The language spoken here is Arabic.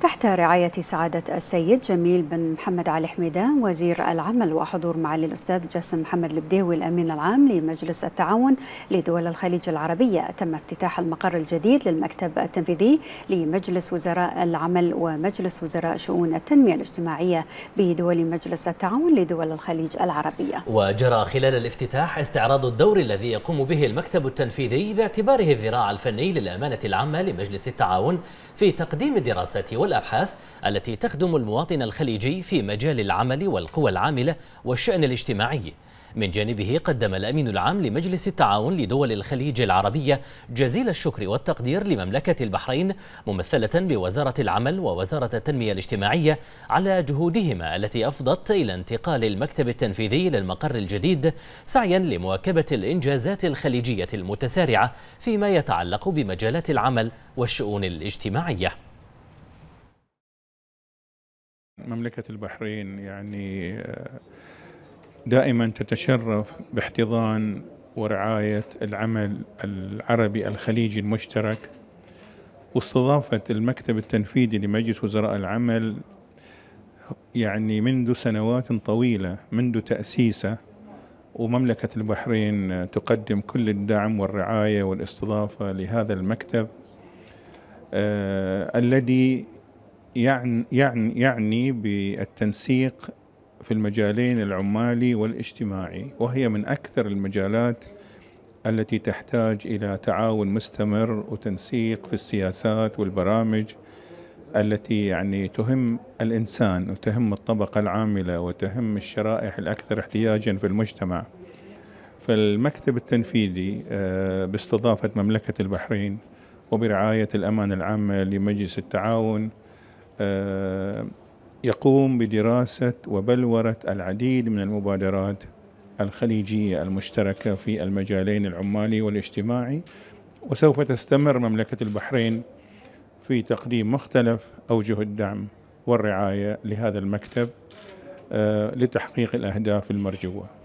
تحت رعاية سعادة السيد جميل بن محمد علي حميدان وزير العمل وحضور معالي الأستاذ جاسم محمد البديوي الأمين العام لمجلس التعاون لدول الخليج العربية تم افتتاح المقر الجديد للمكتب التنفيذي لمجلس وزراء العمل ومجلس وزراء شؤون التنمية الاجتماعية بدول مجلس التعاون لدول الخليج العربية وجرى خلال الافتتاح استعراض الدور الذي يقوم به المكتب التنفيذي باعتباره الذراع الفني للأمانة العامة لمجلس التعاون في تقديم الدراسات والأبحاث التي تخدم المواطن الخليجي في مجال العمل والقوى العاملة والشأن الاجتماعي من جانبه قدم الأمين العام لمجلس التعاون لدول الخليج العربية جزيل الشكر والتقدير لمملكة البحرين ممثلة بوزارة العمل ووزارة التنمية الاجتماعية على جهودهما التي أفضت إلى انتقال المكتب التنفيذي للمقر الجديد سعيا لمواكبة الإنجازات الخليجية المتسارعة فيما يتعلق بمجالات العمل والشؤون الاجتماعية مملكة البحرين يعني آه، دائما تتشرف باحتضان ورعاية العمل العربي الخليجي المشترك واستضافة المكتب التنفيذي لمجلس وزراء العمل يعني منذ سنوات طويلة منذ تأسيسه ومملكة البحرين تقدم كل الدعم والرعاية والاستضافة لهذا المكتب آه الذي يعني يعني يعني بالتنسيق في المجالين العمالي والاجتماعي وهي من اكثر المجالات التي تحتاج الى تعاون مستمر وتنسيق في السياسات والبرامج التي يعني تهم الانسان وتهم الطبقه العامله وتهم الشرائح الاكثر احتياجا في المجتمع. فالمكتب التنفيذي آه، باستضافه مملكه البحرين وبرعايه الامانه العامه لمجلس التعاون آه، يقوم بدراسة وبلورة العديد من المبادرات الخليجية المشتركة في المجالين العمالي والاجتماعي وسوف تستمر مملكة البحرين في تقديم مختلف أوجه الدعم والرعاية لهذا المكتب آه، لتحقيق الأهداف المرجوة